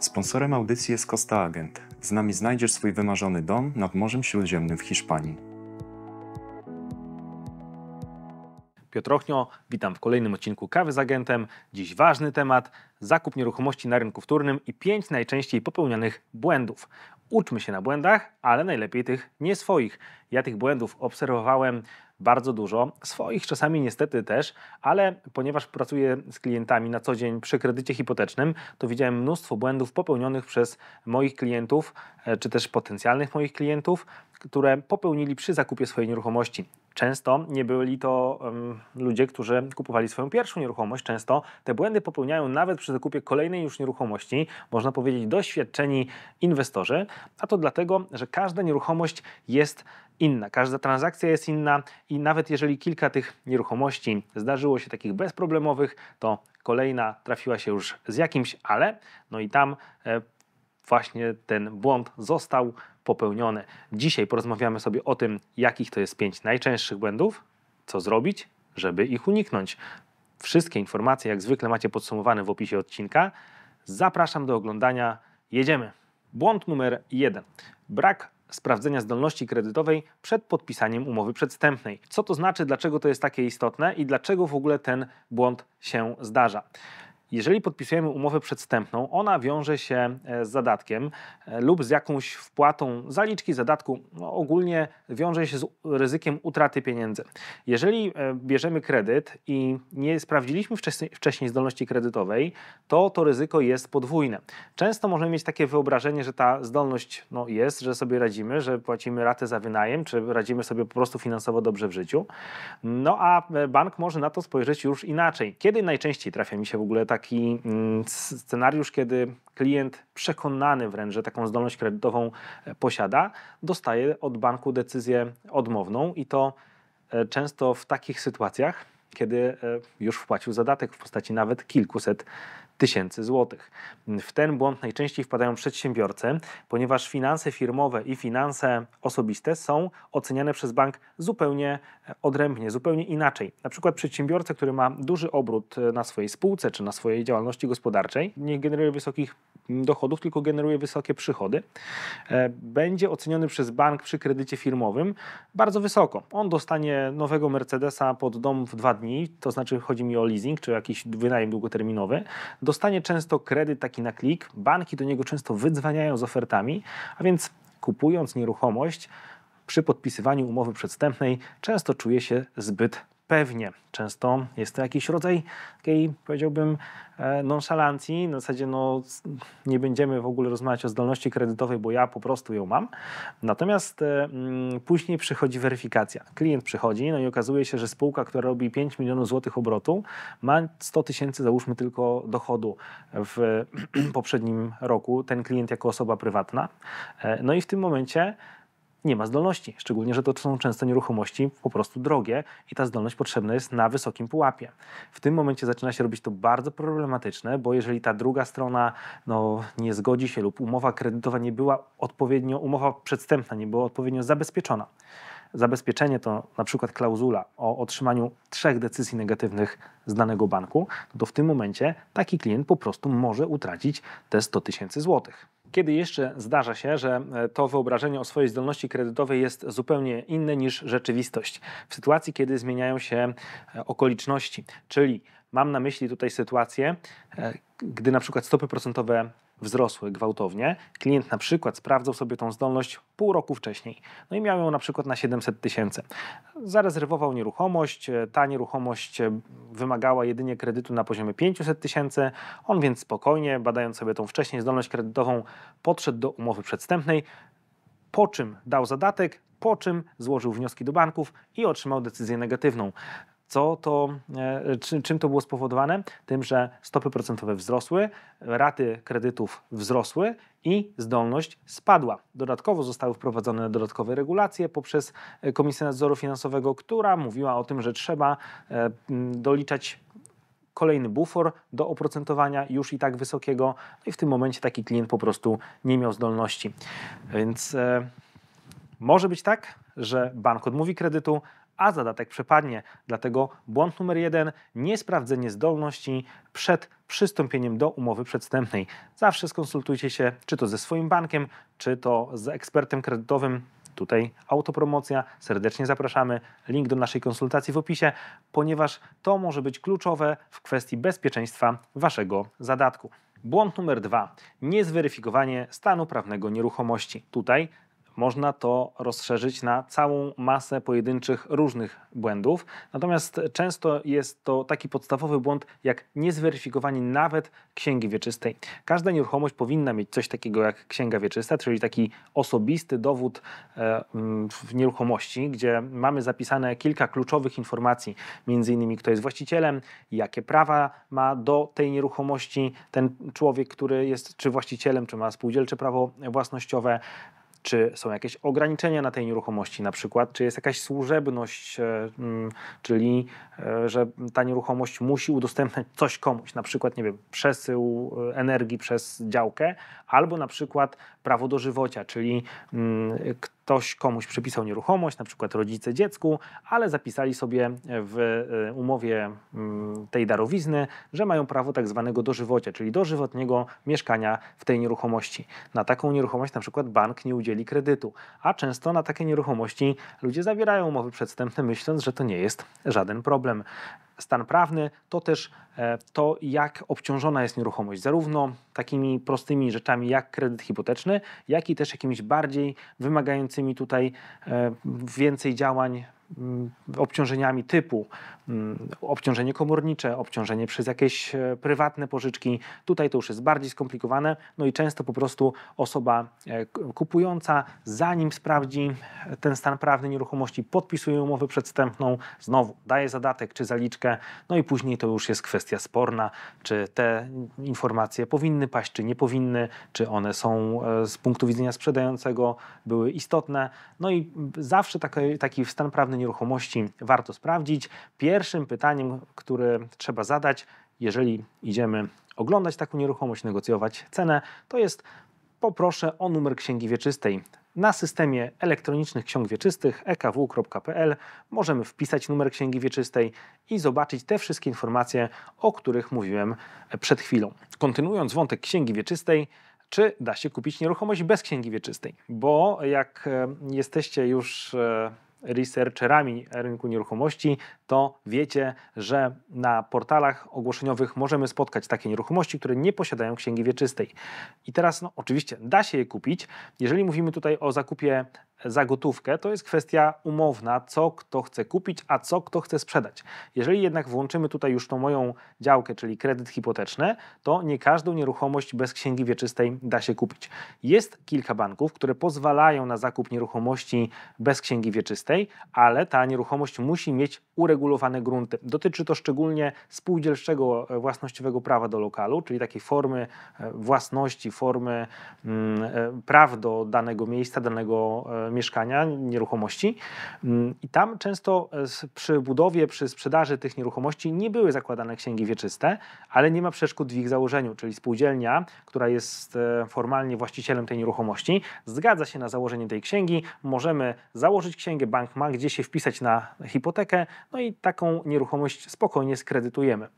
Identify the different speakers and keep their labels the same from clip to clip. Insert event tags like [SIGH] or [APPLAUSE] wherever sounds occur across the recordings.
Speaker 1: Sponsorem audycji jest Costa Agent. Z nami znajdziesz swój wymarzony dom nad Morzem Śródziemnym w Hiszpanii. Piotrochnio, witam w kolejnym odcinku Kawy z Agentem. Dziś ważny temat, zakup nieruchomości na rynku wtórnym i 5 najczęściej popełnianych błędów. Uczmy się na błędach, ale najlepiej tych nie swoich. Ja tych błędów obserwowałem bardzo dużo, swoich czasami niestety też, ale ponieważ pracuję z klientami na co dzień przy kredycie hipotecznym, to widziałem mnóstwo błędów popełnionych przez moich klientów, e, czy też potencjalnych moich klientów, które popełnili przy zakupie swojej nieruchomości. Często nie byli to um, ludzie, którzy kupowali swoją pierwszą nieruchomość. Często te błędy popełniają nawet przy zakupie kolejnej już nieruchomości, można powiedzieć, doświadczeni inwestorzy, a to dlatego, że każda nieruchomość jest inna. Każda transakcja jest inna i nawet jeżeli kilka tych nieruchomości zdarzyło się takich bezproblemowych, to kolejna trafiła się już z jakimś ale, no i tam e, właśnie ten błąd został popełniony. Dzisiaj porozmawiamy sobie o tym, jakich to jest pięć najczęstszych błędów, co zrobić, żeby ich uniknąć. Wszystkie informacje, jak zwykle, macie podsumowane w opisie odcinka. Zapraszam do oglądania. Jedziemy. Błąd numer jeden: brak sprawdzenia zdolności kredytowej przed podpisaniem umowy przedstępnej. Co to znaczy, dlaczego to jest takie istotne i dlaczego w ogóle ten błąd się zdarza? Jeżeli podpisujemy umowę przedstępną, ona wiąże się e, z zadatkiem e, lub z jakąś wpłatą zaliczki zadatku, no ogólnie wiąże się z ryzykiem utraty pieniędzy. Jeżeli e, bierzemy kredyt i nie sprawdziliśmy wcześniej zdolności kredytowej, to to ryzyko jest podwójne. Często możemy mieć takie wyobrażenie, że ta zdolność no, jest, że sobie radzimy, że płacimy ratę za wynajem, czy radzimy sobie po prostu finansowo dobrze w życiu. No a bank może na to spojrzeć już inaczej. Kiedy najczęściej trafia mi się w ogóle tak taki mm, scenariusz, kiedy klient przekonany wręcz, że taką zdolność kredytową e, posiada, dostaje od banku decyzję odmowną i to e, często w takich sytuacjach, kiedy e, już wpłacił zadatek w postaci nawet kilkuset tysięcy złotych. W ten błąd najczęściej wpadają przedsiębiorcy, ponieważ finanse firmowe i finanse osobiste są oceniane przez bank zupełnie e, odrębnie, zupełnie inaczej. Na przykład przedsiębiorca, który ma duży obrót e, na swojej spółce czy na swojej działalności gospodarczej, nie generuje wysokich mm, dochodów, tylko generuje wysokie przychody, e, będzie oceniony przez bank przy kredycie firmowym bardzo wysoko. On dostanie nowego Mercedesa pod dom w dwa dni, to znaczy chodzi mi o leasing czy jakiś wynajem długoterminowy, dostanie często kredyt taki na klik, banki do niego często wydzwaniają z ofertami, a więc kupując nieruchomość, przy podpisywaniu umowy przedstępnej często czuje się zbyt pewnie. Często jest to jakiś rodzaj takiej, powiedziałbym, e, nonszalancji. Na zasadzie no, nie będziemy w ogóle rozmawiać o zdolności kredytowej, bo ja po prostu ją mam. Natomiast e, mm, później przychodzi weryfikacja. Klient przychodzi no i okazuje się, że spółka, która robi 5 milionów złotych obrotu, ma 100 tysięcy, załóżmy, tylko dochodu w [CLEARS THROAT] poprzednim roku. Ten klient jako osoba prywatna. E, no i w tym momencie nie ma zdolności. Szczególnie, że to są często nieruchomości po prostu drogie i ta zdolność potrzebna jest na wysokim pułapie. W tym momencie zaczyna się robić to bardzo problematyczne, bo jeżeli ta druga strona no, nie zgodzi się lub umowa kredytowa nie była odpowiednio, umowa przedstępna nie była odpowiednio zabezpieczona, zabezpieczenie to na przykład klauzula o otrzymaniu trzech decyzji negatywnych z danego banku, to w tym momencie taki klient po prostu może utracić te 100 tysięcy złotych. Kiedy jeszcze zdarza się, że e, to wyobrażenie o swojej zdolności kredytowej jest zupełnie inne niż rzeczywistość. W sytuacji, kiedy zmieniają się e, okoliczności, czyli mam na myśli tutaj sytuację, e, gdy na przykład stopy procentowe wzrosły gwałtownie, klient na przykład sprawdzał sobie tą zdolność pół roku wcześniej, no i miał ją na przykład na 700 tysięcy. Zarezerwował nieruchomość, e, ta nieruchomość e, wymagała jedynie kredytu na poziomie 500 tysięcy, on więc spokojnie, badając sobie tą wcześniej zdolność kredytową, podszedł do umowy przedstępnej, po czym dał zadatek, po czym złożył wnioski do banków i otrzymał decyzję negatywną. Co to, e, czym to było spowodowane? Tym, że stopy procentowe wzrosły, raty kredytów wzrosły i zdolność spadła. Dodatkowo zostały wprowadzone dodatkowe regulacje poprzez e, Komisję Nadzoru Finansowego, która mówiła o tym, że trzeba e, doliczać kolejny bufor do oprocentowania już i tak wysokiego, no i w tym momencie taki klient po prostu nie miał zdolności. Więc e, może być tak, że bank odmówi kredytu, a zadatek przepadnie. Dlatego błąd numer jeden niesprawdzenie zdolności przed przystąpieniem do umowy przedstępnej. Zawsze skonsultujcie się, czy to ze swoim bankiem, czy to z ekspertem kredytowym. Tutaj autopromocja, serdecznie zapraszamy. Link do naszej konsultacji w opisie, ponieważ to może być kluczowe w kwestii bezpieczeństwa Waszego zadatku. Błąd numer dwa: niezweryfikowanie stanu prawnego nieruchomości. Tutaj można to rozszerzyć na całą masę pojedynczych różnych błędów. Natomiast często jest to taki podstawowy błąd jak niezweryfikowanie nawet księgi wieczystej. Każda nieruchomość powinna mieć coś takiego jak księga wieczysta, czyli taki osobisty dowód e, mm, w nieruchomości, gdzie mamy zapisane kilka kluczowych informacji, między innymi kto jest właścicielem, jakie prawa ma do tej nieruchomości ten człowiek, który jest czy właścicielem, czy ma spółdzielcze prawo własnościowe, czy są jakieś ograniczenia na tej nieruchomości na przykład? Czy jest jakaś służebność, e, mm, czyli e, że ta nieruchomość musi udostępniać coś komuś, na przykład, nie wiem, przesył e, energii przez działkę, albo na przykład prawo do żywocia, czyli mm, ktoś komuś przypisał nieruchomość, na przykład rodzice dziecku, ale zapisali sobie w y, umowie mm, tej darowizny, że mają prawo tak zwanego dożywocia, czyli dożywotniego mieszkania w tej nieruchomości. Na taką nieruchomość na przykład bank nie udzieli kredytu, a często na takie nieruchomości ludzie zawierają umowy przedstępne, myśląc, że to nie jest żaden problem stan prawny, to też e, to, jak obciążona jest nieruchomość, zarówno takimi prostymi rzeczami jak kredyt hipoteczny, jak i też jakimiś bardziej wymagającymi tutaj e, więcej działań Mm, obciążeniami typu mm, obciążenie komornicze, obciążenie przez jakieś e, prywatne pożyczki. Tutaj to już jest bardziej skomplikowane, no i często po prostu osoba e, kupująca, zanim sprawdzi e, ten stan prawny nieruchomości, podpisuje umowę przedstępną, znowu daje zadatek czy zaliczkę, no i później to już jest kwestia sporna, czy te informacje powinny paść, czy nie powinny, czy one są z punktu widzenia sprzedającego były istotne. No i zawsze taki, taki stan prawny nieruchomości warto sprawdzić. Pierwszym pytaniem, które trzeba zadać, jeżeli idziemy oglądać taką nieruchomość, negocjować cenę, to jest poproszę o numer księgi wieczystej. Na systemie elektronicznych ksiąg wieczystych ekw.pl możemy wpisać numer księgi wieczystej i zobaczyć te wszystkie informacje, o których mówiłem e, przed chwilą. Kontynuując wątek księgi wieczystej, czy da się kupić nieruchomość bez księgi wieczystej? Bo jak e, jesteście już e, researcherami rynku nieruchomości, to wiecie, że na portalach ogłoszeniowych możemy spotkać takie nieruchomości, które nie posiadają księgi wieczystej. I teraz, no, oczywiście, da się je kupić. Jeżeli mówimy tutaj o zakupie za gotówkę, to jest kwestia umowna, co kto chce kupić, a co kto chce sprzedać. Jeżeli jednak włączymy tutaj już tą moją działkę, czyli kredyt hipoteczny, to nie każdą nieruchomość bez księgi wieczystej da się kupić. Jest kilka banków, które pozwalają na zakup nieruchomości bez księgi wieczystej, ale ta nieruchomość musi mieć uregulowane grunty. Dotyczy to szczególnie spółdzielczego e, własnościowego prawa do lokalu, czyli takiej formy e, własności, formy mm, e, praw do danego miejsca, danego mieszkania, nieruchomości. Mm, I tam często e, przy budowie, przy sprzedaży tych nieruchomości nie były zakładane księgi wieczyste, ale nie ma przeszkód w ich założeniu, czyli spółdzielnia, która jest e, formalnie właścicielem tej nieruchomości, zgadza się na założenie tej księgi, możemy założyć księgę, bank ma gdzie się wpisać na hipotekę, no i taką nieruchomość spokojnie skredytujemy.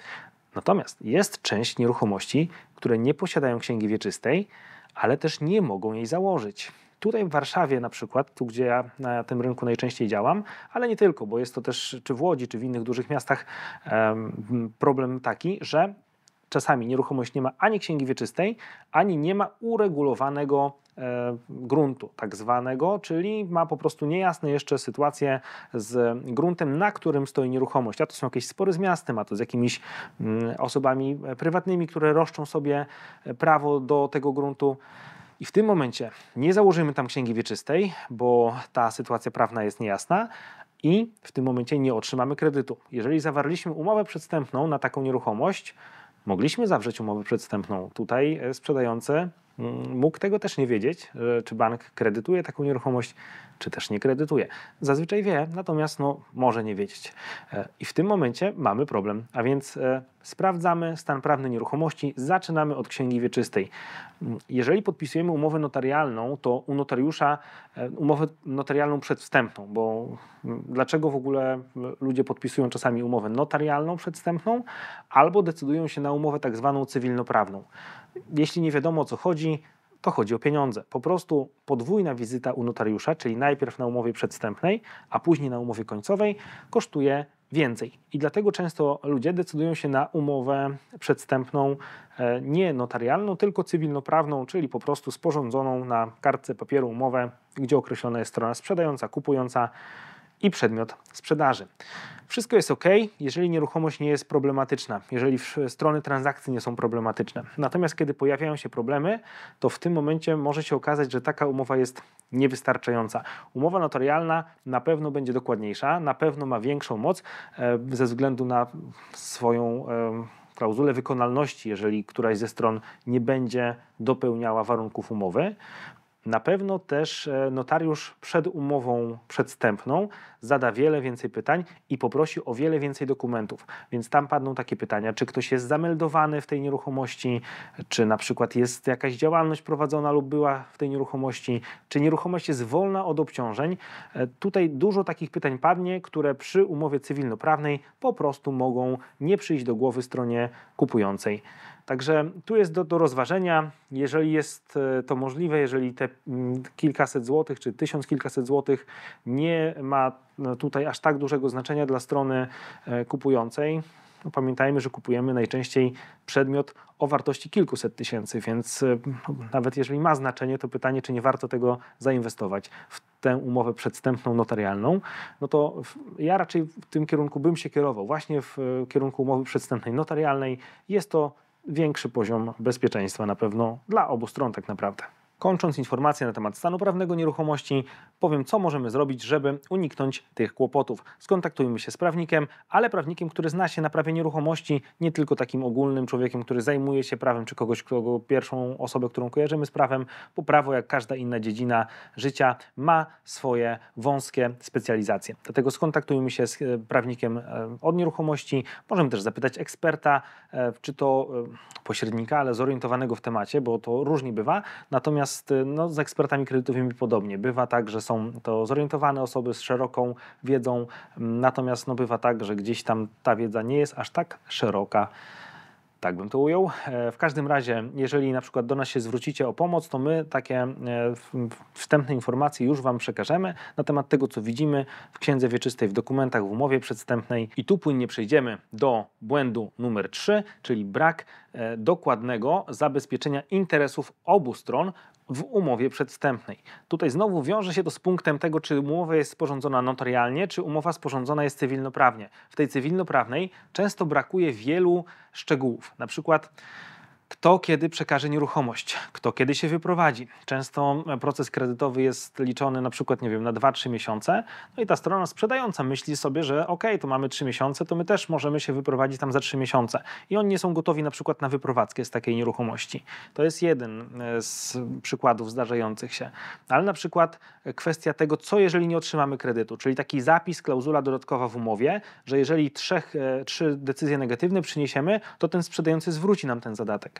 Speaker 1: Natomiast jest część nieruchomości, które nie posiadają księgi wieczystej, ale też nie mogą jej założyć. Tutaj w Warszawie na przykład, tu gdzie ja na tym rynku najczęściej działam, ale nie tylko, bo jest to też czy w Łodzi, czy w innych dużych miastach problem taki, że czasami nieruchomość nie ma ani księgi wieczystej, ani nie ma uregulowanego e, gruntu, tak zwanego, czyli ma po prostu niejasne jeszcze sytuacje z gruntem, na którym stoi nieruchomość. A to są jakieś spory z miastem, a to z jakimiś mm, osobami prywatnymi, które roszczą sobie prawo do tego gruntu. I w tym momencie nie założymy tam księgi wieczystej, bo ta sytuacja prawna jest niejasna i w tym momencie nie otrzymamy kredytu. Jeżeli zawarliśmy umowę przedstępną na taką nieruchomość, mogliśmy zawrzeć umowę przedstępną. Tutaj e, sprzedający mógł tego też nie wiedzieć, e, czy bank kredytuje taką nieruchomość, czy też nie kredytuje. Zazwyczaj wie, natomiast no, może nie wiedzieć. E, I w tym momencie mamy problem, a więc e, sprawdzamy stan prawny nieruchomości, zaczynamy od księgi wieczystej. Mm, jeżeli podpisujemy umowę notarialną, to u notariusza umowę notarialną przedwstępną, bo mm, dlaczego w ogóle ludzie podpisują czasami umowę notarialną przedwstępną albo decydują się na umowę tak zwaną cywilnoprawną. Jeśli nie wiadomo o co chodzi, chodzi, to chodzi o pieniądze. Po prostu podwójna wizyta u notariusza, czyli najpierw na umowie przedstępnej, a później na umowie końcowej, kosztuje więcej. I dlatego często ludzie decydują się na umowę przedstępną, e, nie notarialną, tylko cywilnoprawną, czyli po prostu sporządzoną na kartce papieru umowę, gdzie określona jest strona sprzedająca, kupująca i przedmiot sprzedaży. Wszystko jest ok, jeżeli nieruchomość nie jest problematyczna, jeżeli strony transakcji nie są problematyczne. Natomiast kiedy pojawiają się problemy, to w tym momencie może się okazać, że taka umowa jest niewystarczająca. Umowa notarialna na pewno będzie dokładniejsza, na pewno ma większą moc e, ze względu na swoją e, klauzulę wykonalności, jeżeli któraś ze stron nie będzie dopełniała warunków umowy. Na pewno też e, notariusz przed umową przedstępną zada wiele więcej pytań i poprosi o wiele więcej dokumentów. Więc tam padną takie pytania, czy ktoś jest zameldowany w tej nieruchomości, czy na przykład jest jakaś działalność prowadzona lub była w tej nieruchomości, czy nieruchomość jest wolna od obciążeń. E, tutaj dużo takich pytań padnie, które przy umowie cywilnoprawnej po prostu mogą nie przyjść do głowy stronie kupującej. Także tu jest do, do rozważenia, jeżeli jest e, to możliwe, jeżeli te mm, kilkaset złotych czy tysiąc kilkaset złotych nie ma no, tutaj aż tak dużego znaczenia dla strony e, kupującej, no pamiętajmy, że kupujemy najczęściej przedmiot o wartości kilkuset tysięcy, więc e, nawet jeżeli ma znaczenie, to pytanie, czy nie warto tego zainwestować w tę umowę przedstępną, notarialną, no to ja raczej w tym kierunku bym się kierował, właśnie w kierunku umowy przedstępnej, notarialnej. Jest to większy poziom bezpieczeństwa na pewno dla obu stron tak naprawdę. Kończąc informacje na temat stanu prawnego nieruchomości, powiem co możemy zrobić, żeby uniknąć tych kłopotów. Skontaktujmy się z prawnikiem, ale prawnikiem, który zna się na prawie nieruchomości, nie tylko takim ogólnym człowiekiem, który zajmuje się prawem, czy kogoś, kogo pierwszą osobę, którą kojarzymy z prawem, bo prawo, jak każda inna dziedzina życia, ma swoje wąskie specjalizacje. Dlatego skontaktujmy się z e, prawnikiem e, od nieruchomości. Możemy też zapytać eksperta, e, czy to pośrednika, ale zorientowanego w temacie, bo to różnie bywa. Natomiast Natomiast y, no, z ekspertami kredytowymi podobnie. Bywa tak, że są to zorientowane osoby z szeroką wiedzą, natomiast no, bywa tak, że gdzieś tam ta wiedza nie jest aż tak szeroka. Tak bym to ujął. E, w każdym razie, jeżeli na przykład do nas się zwrócicie o pomoc, to my takie e, wstępne informacje już Wam przekażemy na temat tego, co widzimy w księdze wieczystej, w dokumentach, w umowie przedstępnej. I tu płynnie przejdziemy do błędu numer 3, czyli brak e, dokładnego zabezpieczenia interesów obu stron w umowie przedstępnej. Tutaj znowu wiąże się to z punktem tego, czy umowa jest sporządzona notarialnie, czy umowa sporządzona jest cywilnoprawnie. W tej cywilnoprawnej często brakuje wielu szczegółów. Na przykład kto kiedy przekaże nieruchomość, kto kiedy się wyprowadzi. Często proces kredytowy jest liczony na przykład, nie wiem, na 2-3 miesiące, no i ta strona sprzedająca myśli sobie, że ok, to mamy 3 miesiące, to my też możemy się wyprowadzić tam za 3 miesiące. I oni nie są gotowi na przykład na wyprowadzkę z takiej nieruchomości. To jest jeden e, z przykładów zdarzających się. Ale na przykład e, kwestia tego, co jeżeli nie otrzymamy kredytu, czyli taki zapis, klauzula dodatkowa w umowie, że jeżeli trzech, e, trzy decyzje negatywne przyniesiemy, to ten sprzedający zwróci nam ten zadatek.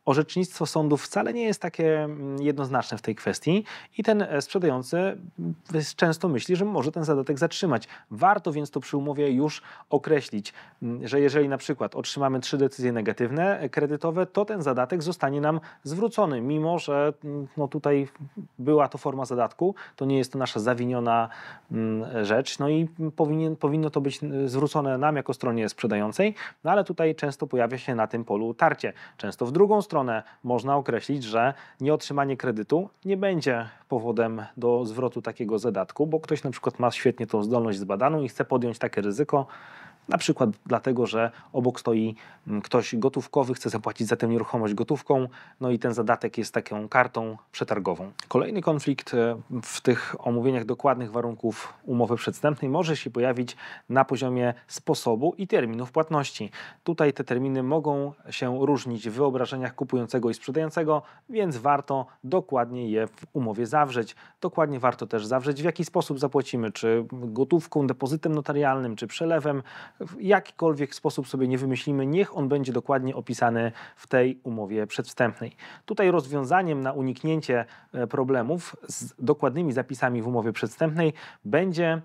Speaker 1: orzecznictwo sądów wcale nie jest takie mm, jednoznaczne w tej kwestii i ten e, sprzedający mm, często myśli, że może ten zadatek zatrzymać. Warto więc to przy umowie już określić, mm, że jeżeli na przykład otrzymamy trzy decyzje negatywne e, kredytowe, to ten zadatek zostanie nam zwrócony, mimo że no tutaj była to forma zadatku, to nie jest to nasza zawiniona rzecz, no i powinien, powinno to być zwrócone nam jako stronie sprzedającej, no ale tutaj często pojawia się na tym polu tarcie, często w drugą stronę, stronę można określić, że nieotrzymanie kredytu nie będzie powodem do zwrotu takiego zadatku, bo ktoś na przykład ma świetnie tą zdolność zbadaną i chce podjąć takie ryzyko, na przykład dlatego, że obok stoi mm, ktoś gotówkowy, chce zapłacić za tę nieruchomość gotówką, no i ten zadatek jest taką kartą przetargową. Kolejny konflikt e, w tych omówieniach dokładnych warunków umowy przedstępnej może się pojawić na poziomie sposobu i terminów płatności. Tutaj te terminy mogą się różnić w wyobrażeniach kupującego i sprzedającego, więc warto dokładnie je w umowie zawrzeć. Dokładnie warto też zawrzeć, w jaki sposób zapłacimy, czy gotówką, depozytem notarialnym, czy przelewem, w jakikolwiek sposób sobie nie wymyślimy, niech on będzie dokładnie opisany w tej umowie przedwstępnej. Tutaj rozwiązaniem na uniknięcie e, problemów z dokładnymi zapisami w umowie przedwstępnej będzie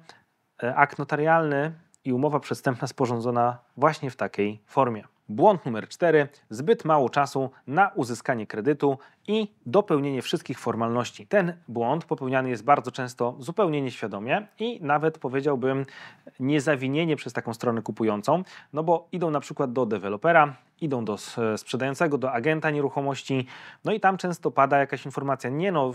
Speaker 1: e, akt notarialny i umowa przedstępna sporządzona właśnie w takiej formie. Błąd numer 4. Zbyt mało czasu na uzyskanie kredytu i dopełnienie wszystkich formalności. Ten błąd popełniany jest bardzo często zupełnie nieświadomie i nawet powiedziałbym niezawinienie przez taką stronę kupującą, no bo idą na przykład do dewelopera, idą do sprzedającego, do agenta nieruchomości, no i tam często pada jakaś informacja, nie no,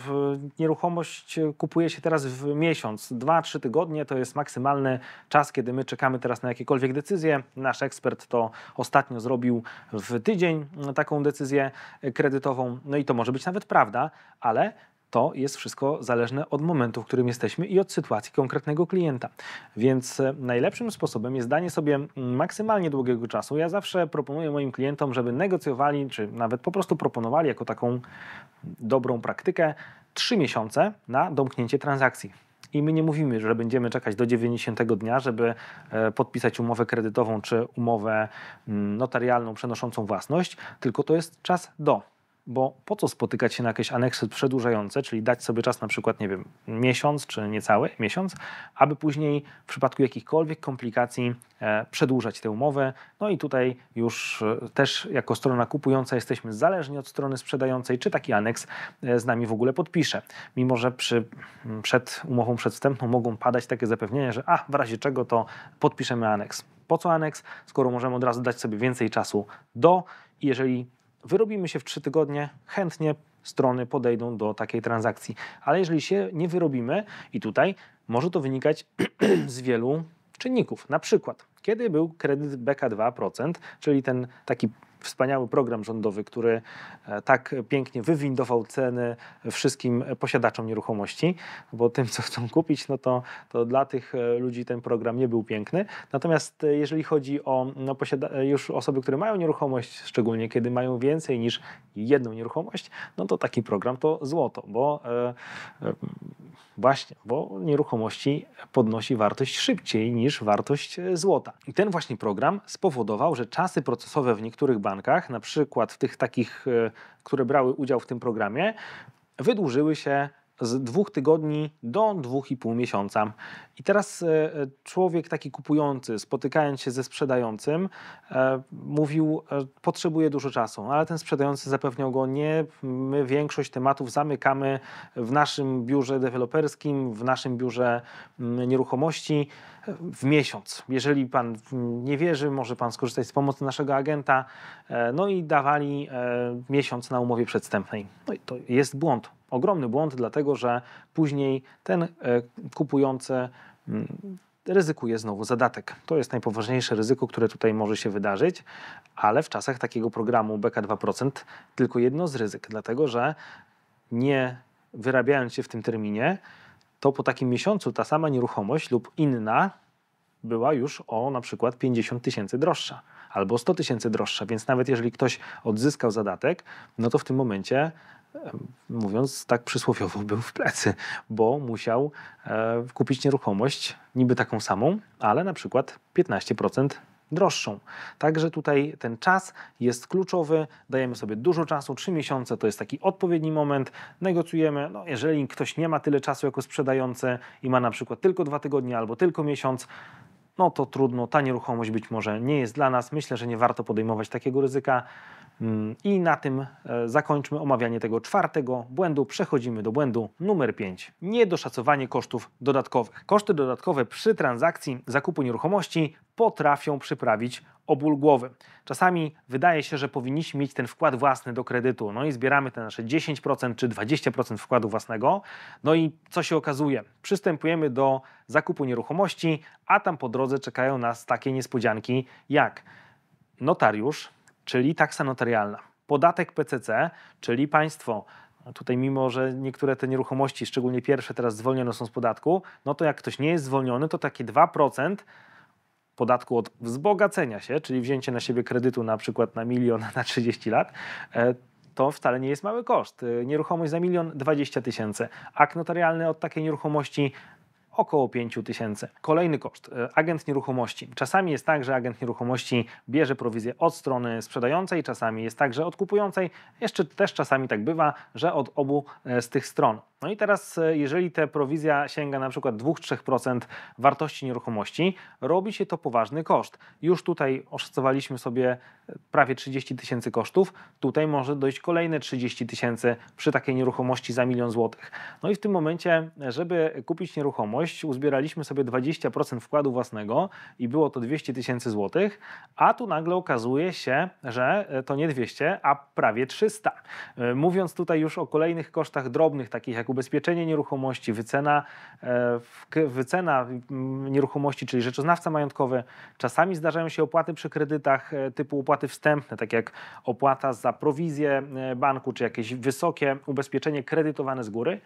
Speaker 1: nieruchomość kupuje się teraz w miesiąc, dwa, trzy tygodnie to jest maksymalny czas, kiedy my czekamy teraz na jakiekolwiek decyzje. Nasz ekspert to ostatnio zrobił w tydzień mm, taką decyzję kredytową, no i to może być nawet prawda, ale to jest wszystko zależne od momentu, w którym jesteśmy i od sytuacji konkretnego klienta. Więc e, najlepszym sposobem jest danie sobie maksymalnie długiego czasu. Ja zawsze proponuję moim klientom, żeby negocjowali, czy nawet po prostu proponowali jako taką dobrą praktykę 3 miesiące na domknięcie transakcji. I my nie mówimy, że będziemy czekać do 90 dnia, żeby e, podpisać umowę kredytową czy umowę mm, notarialną przenoszącą własność, tylko to jest czas do bo po co spotykać się na jakieś aneksy przedłużające, czyli dać sobie czas na przykład, nie wiem, miesiąc czy niecały miesiąc, aby później w przypadku jakichkolwiek komplikacji e, przedłużać tę umowę. No i tutaj już e, też jako strona kupująca jesteśmy zależni od strony sprzedającej, czy taki aneks e, z nami w ogóle podpisze. Mimo, że przy, przed umową przedwstępną mogą padać takie zapewnienia, że a, w razie czego to podpiszemy aneks. Po co aneks, skoro możemy od razu dać sobie więcej czasu do i jeżeli wyrobimy się w trzy tygodnie, chętnie strony podejdą do takiej transakcji. Ale jeżeli się nie wyrobimy, i tutaj może to wynikać [CLEARS THROAT] z wielu czynników. Na przykład, kiedy był kredyt BK 2%, czyli ten taki wspaniały program rządowy, który e, tak pięknie wywindował ceny wszystkim posiadaczom nieruchomości, bo tym, co chcą kupić, no to, to dla tych e, ludzi ten program nie był piękny. Natomiast e, jeżeli chodzi o no, już osoby, które mają nieruchomość, szczególnie kiedy mają więcej niż jedną nieruchomość, no to taki program to złoto, bo Właśnie, bo nieruchomości podnosi wartość szybciej niż wartość e, złota. I ten właśnie program spowodował, że czasy procesowe w niektórych bankach, na przykład w tych takich, e, które brały udział w tym programie, wydłużyły się z dwóch tygodni do dwóch i pół miesiąca. I teraz e, człowiek taki kupujący, spotykając się ze sprzedającym, e, mówił, e, potrzebuje dużo czasu, no ale ten sprzedający zapewniał go nie. My większość tematów zamykamy w naszym biurze deweloperskim, w naszym biurze mm, nieruchomości w miesiąc. Jeżeli pan nie wierzy, może pan skorzystać z pomocy naszego agenta. No i dawali miesiąc na umowie przedstępnej. No i to jest błąd ogromny błąd, dlatego że później ten e, kupujący mm, ryzykuje znowu zadatek. To jest najpoważniejsze ryzyko, które tutaj może się wydarzyć, ale w czasach takiego programu BK2% tylko jedno z ryzyk, dlatego że nie wyrabiając się w tym terminie, to po takim miesiącu ta sama nieruchomość lub inna była już o na przykład 50 tysięcy droższa albo 100 tysięcy droższa, więc nawet jeżeli ktoś odzyskał zadatek, no to w tym momencie mówiąc tak przysłowiowo, był w plecy, bo musiał e, kupić nieruchomość niby taką samą, ale na przykład 15% droższą. Także tutaj ten czas jest kluczowy, dajemy sobie dużo czasu, trzy miesiące to jest taki odpowiedni moment, negocjujemy, no jeżeli ktoś nie ma tyle czasu jako sprzedający i ma na przykład tylko dwa tygodnie albo tylko miesiąc, no to trudno, ta nieruchomość być może nie jest dla nas, myślę, że nie warto podejmować takiego ryzyka, Mm, I na tym e, zakończmy omawianie tego czwartego błędu. Przechodzimy do błędu numer 5. Niedoszacowanie kosztów dodatkowych. Koszty dodatkowe przy transakcji zakupu nieruchomości potrafią przyprawić o ból głowy. Czasami wydaje się, że powinniśmy mieć ten wkład własny do kredytu, no i zbieramy te nasze 10% czy 20% wkładu własnego, no i co się okazuje? Przystępujemy do zakupu nieruchomości, a tam po drodze czekają nas takie niespodzianki jak notariusz, czyli taksa notarialna. Podatek PCC, czyli państwo Tutaj, mimo że niektóre te nieruchomości, szczególnie pierwsze, teraz zwolnione są z podatku, no to jak ktoś nie jest zwolniony, to takie 2% podatku od wzbogacenia się, czyli wzięcie na siebie kredytu na przykład na milion [LAUGHS] na 30 lat, e, to wcale nie jest mały koszt. E, nieruchomość za milion 20 tysięcy. Akt notarialny od takiej nieruchomości około 5 tysięcy. Kolejny koszt, e, agent nieruchomości. Czasami jest tak, że agent nieruchomości bierze prowizję od strony sprzedającej, czasami jest tak, że od kupującej, jeszcze też czasami tak bywa, że od obu e, z tych stron. No i teraz, e, jeżeli ta prowizja sięga na przykład 2-3% wartości nieruchomości, robi się to poważny koszt. Już tutaj oszacowaliśmy sobie e, prawie 30 tysięcy kosztów, tutaj może dojść kolejne 30 tysięcy przy takiej nieruchomości za milion złotych. No i w tym momencie, e, żeby kupić nieruchomość, uzbieraliśmy sobie 20% wkładu własnego i było to 200 tysięcy złotych, a tu nagle okazuje się, że to nie 200, a prawie 300. Mówiąc tutaj już o kolejnych kosztach drobnych, takich jak ubezpieczenie nieruchomości, wycena, e, wycena mm, nieruchomości, czyli rzeczoznawca majątkowy. Czasami zdarzają się opłaty przy kredytach e, typu opłaty wstępne, tak jak opłata za prowizję e, banku, czy jakieś wysokie ubezpieczenie kredytowane z góry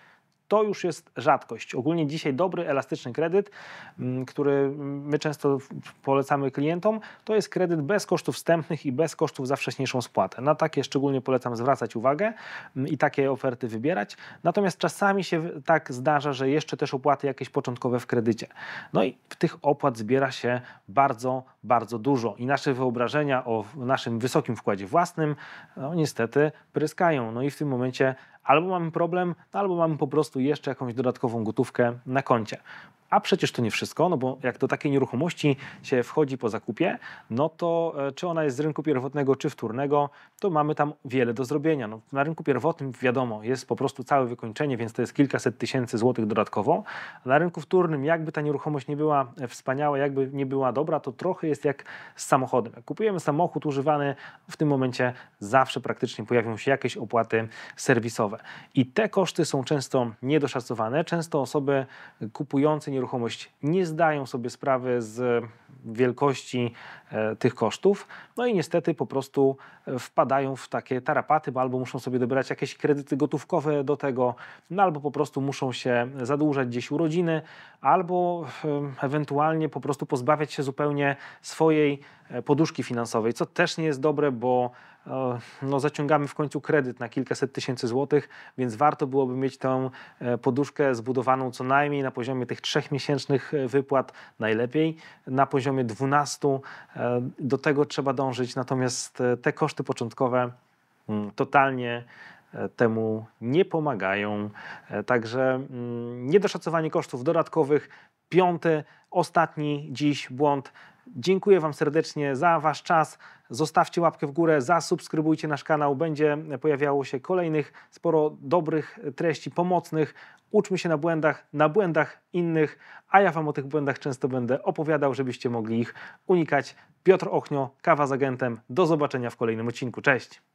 Speaker 1: to już jest rzadkość. Ogólnie dzisiaj dobry, elastyczny kredyt, mm, który my często polecamy klientom, to jest kredyt bez kosztów wstępnych i bez kosztów za wcześniejszą spłatę. Na takie szczególnie polecam zwracać uwagę mm, i takie oferty wybierać. Natomiast czasami się tak zdarza, że jeszcze też opłaty jakieś początkowe w kredycie. No i tych opłat zbiera się bardzo, bardzo dużo i nasze wyobrażenia o naszym wysokim wkładzie własnym, no niestety pryskają. No i w tym momencie albo mamy problem, no albo mamy po prostu jeszcze jakąś dodatkową gotówkę na koncie. A przecież to nie wszystko, no bo jak do takiej nieruchomości się wchodzi po zakupie, no to e, czy ona jest z rynku pierwotnego, czy wtórnego, to mamy tam wiele do zrobienia. No, na rynku pierwotnym wiadomo, jest po prostu całe wykończenie, więc to jest kilkaset tysięcy złotych dodatkowo. Na rynku wtórnym, jakby ta nieruchomość nie była e, wspaniała, jakby nie była dobra, to trochę jest jak z samochodem. Jak kupujemy samochód używany, w tym momencie zawsze praktycznie pojawią się jakieś opłaty serwisowe. I te koszty są często niedoszacowane. Często osoby kupujące nieruchomości nieruchomość nie zdają sobie sprawy z wielkości e, tych kosztów, no i niestety po prostu e, wpadają w takie tarapaty, albo muszą sobie dobierać jakieś kredyty gotówkowe do tego, no albo po prostu muszą się zadłużać gdzieś u rodziny, albo e, ewentualnie po prostu pozbawiać się zupełnie swojej poduszki finansowej, co też nie jest dobre, bo no, zaciągamy w końcu kredyt na kilkaset tysięcy złotych, więc warto byłoby mieć tę e, poduszkę zbudowaną co najmniej na poziomie tych trzech miesięcznych e, wypłat, najlepiej na poziomie 12. E, do tego trzeba dążyć, natomiast te koszty początkowe mm, totalnie temu nie pomagają. Także mm, niedoszacowanie kosztów dodatkowych, piąty, ostatni dziś błąd Dziękuję Wam serdecznie za Wasz czas. Zostawcie łapkę w górę, zasubskrybujcie nasz kanał. Będzie pojawiało się kolejnych sporo dobrych treści pomocnych. Uczmy się na błędach, na błędach innych, a ja Wam o tych błędach często będę opowiadał, żebyście mogli ich unikać. Piotr Ochnio, kawa z agentem. Do zobaczenia w kolejnym odcinku. Cześć!